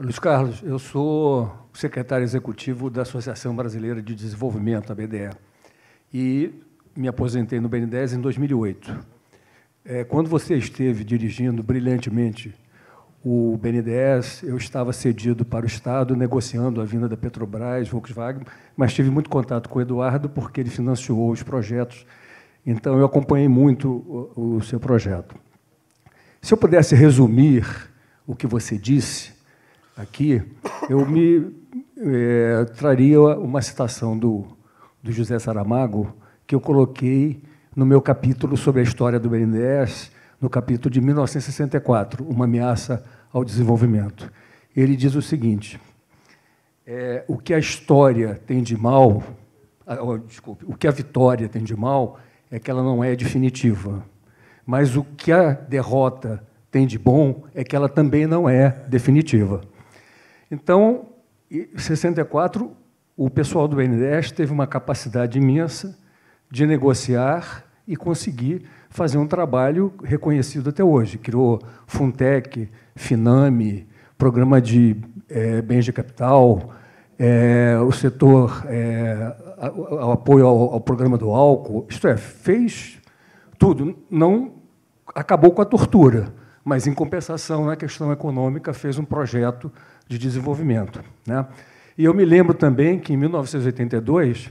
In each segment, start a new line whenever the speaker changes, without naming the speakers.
Luiz Carlos, eu sou secretário executivo da Associação Brasileira de Desenvolvimento, a BDE, e me aposentei no BNDES em 2008. É, quando você esteve dirigindo brilhantemente o BNDES, eu estava cedido para o Estado, negociando a vinda da Petrobras, Volkswagen, mas tive muito contato com o Eduardo, porque ele financiou os projetos, então eu acompanhei muito o, o seu projeto. Se eu pudesse resumir o que você disse, aqui, eu me é, traria uma citação do, do José Saramago, que eu coloquei no meu capítulo sobre a história do BNDES, no capítulo de 1964, Uma ameaça ao desenvolvimento. Ele diz o seguinte: é, o que a história tem de mal, oh, desculpe, o que a vitória tem de mal é que ela não é definitiva. Mas o que a derrota tem de bom é que ela também não é definitiva. Então, em 64, o pessoal do BNDES teve uma capacidade imensa de negociar e conseguir fazer um trabalho reconhecido até hoje. Criou Funtec, Finame, programa de é, bens de capital, é, o setor, é, o apoio ao, ao, programa do álcool, isto é, fez tudo, não acabou com a tortura, mas, em compensação, na questão econômica, fez um projeto de desenvolvimento. Né? E eu me lembro também que, em 1982,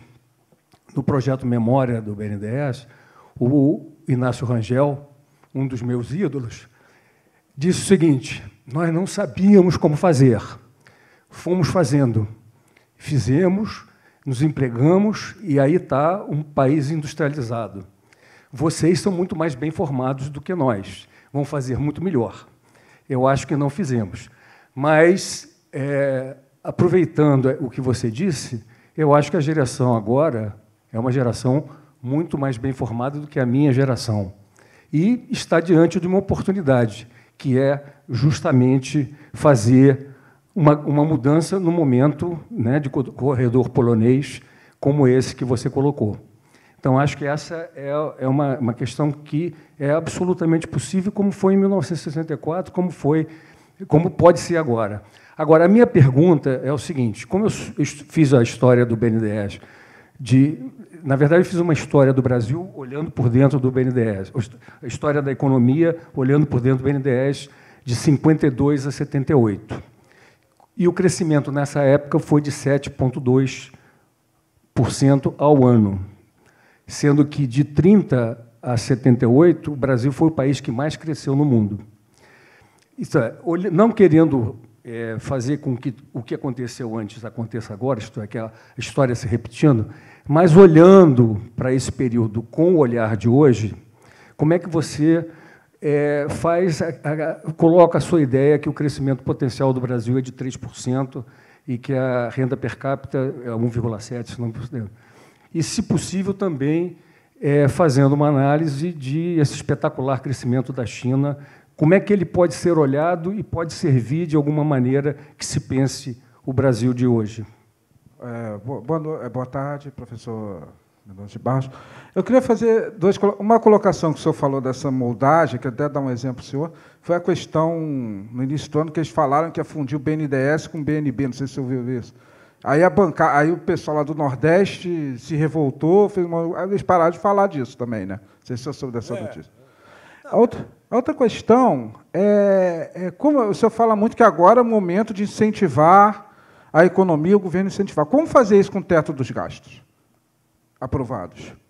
no projeto Memória do BNDES, o Inácio Rangel, um dos meus ídolos, disse o seguinte: nós não sabíamos como fazer, fomos fazendo, fizemos, nos empregamos e aí está um país industrializado. Vocês são muito mais bem formados do que nós vão fazer muito melhor. Eu acho que não fizemos. Mas, é, aproveitando é, o que você disse, eu acho que a geração agora é uma geração muito mais bem formada do que a minha geração. E está diante de uma oportunidade, que é justamente fazer uma, uma mudança no momento né, de corredor polonês como esse que você colocou. Então, acho que essa é, é uma, questão que é absolutamente possível, como foi em 1964, como foi, como pode ser agora. Agora, a minha pergunta é o seguinte: como eu fiz a história do BNDES, de, na verdade, eu fiz uma história do Brasil olhando por dentro do BNDES, a história da economia olhando por dentro do BNDES de 52 a 78. E o crescimento nessa época foi de 7,2% ao ano sendo que de 30 a 78, o Brasil foi o país que mais cresceu no mundo. Isso é, não querendo é, fazer com que o que aconteceu antes aconteça agora, isto é, que a história se repetindo, mas olhando para esse período com o olhar de hoje, como é que você é, faz, a, a, coloca a sua ideia que o crescimento potencial do Brasil é de 3% e que a renda per capita é 1,7%, se não me e, se possível, também é, fazendo uma análise de esse espetacular crescimento da China, como é que ele pode ser olhado e pode servir de alguma maneira que
se pense o Brasil de hoje. É, boa, é, boa tarde, professor Mendonça de Barros. Eu queria fazer dois, uma colocação que o senhor falou dessa moldagem, que até dar um exemplo para o senhor, foi a questão, no início do ano, que eles falaram que ia fundir o BNDES com o BNB, não sei se o senhor viu isso. Aí a banca, aí o pessoal lá do Nordeste se revoltou, fez uma, eles pararam de falar disso também, né? Não sei se soube dessa é. notícia. A outra, outra questão é, é, como o senhor fala muito que agora é o momento de incentivar a economia, o governo incentivar. Como fazer isso com o teto dos gastos aprovados?